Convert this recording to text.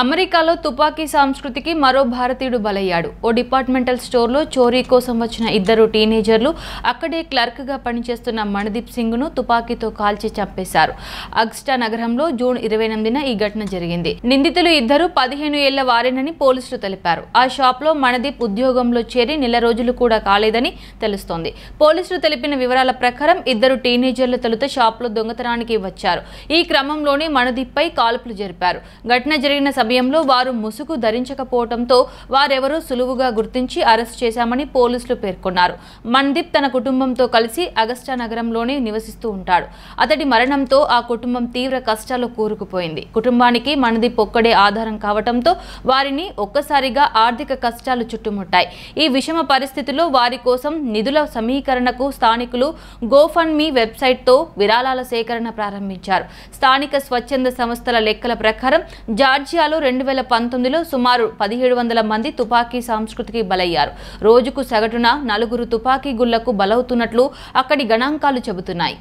అమెరికాలో తుపాకీ సంస్కృతికి మరో భారతీయుడు బలయ్యాడు ఓ డిపార్ట్మెంటల్ స్టోర్లో చోరీ కోసం వచ్చిన ఇద్దరు టీనేజర్లు అక్కడే క్లర్క్గా పనిచేస్తున్న మణదీప్ సింగ్ను తుపాకీతో కాల్చి చంపేశారు అగ్స్టా నగరంలో జూన్ ఇరవై ఎనిమిదిన ఈ ఘటన జరిగింది నిందితులు ఇద్దరు పదిహేను ఏళ్ల వారేనని పోలీసులు తెలిపారు ఆ షాప్లో మణదీప్ ఉద్యోగంలో చేరి నెల రోజులు కూడా కాలేదని తెలుస్తోంది పోలీసులు తెలిపిన వివరాల ప్రకారం ఇద్దరు టీనేజర్లు తొలుత షాప్లో దొంగతనానికి వచ్చారు ఈ క్రమంలోనే మణదీప్పై కాల్పులు జరిపారు ఘటన జరిగిన సమయంలో వారు ముసుగు ధరించకపోవడంతో వారెవరో సులువుగా గుర్తించి అరెస్ట్ చేశామని పోలీసులు పేర్కొన్నారు మందీప్ తన కుటుంబంతో కలిసి అగస్టా నగరంలోనే నివసిస్తూ ఉంటాడు అతడి మరణంతో ఆ కుటుంబం తీవ్ర కష్టాలు కూరుకుపోయింది కుటుంబానికి మందీప్ ఒక్కడే ఆధారం కావడంతో వారిని ఒక్కసారిగా ఆర్థిక కష్టాలు చుట్టుముట్టాయి ఈ విషమ పరిస్థితిలో వారి కోసం నిధుల సమీకరణకు స్థానికులు గోఫండ్ మీ వెబ్సైట్తో విరాళాల సేకరణ ప్రారంభించారు స్థానిక స్వచ్ఛంద సంస్థల లెక్కల ప్రకారం జార్జియాలో రెండు వేల పంతొమ్మిదిలో సుమారు పదిహేడు వందల మంది తుపాకీ సంస్కృతికి బలయ్యారు రోజుకు సగటున నలుగురు తుపాకీ గుళ్లకు బలవుతున్నట్లు అక్కడి గణాంకాలు చెబుతున్నాయి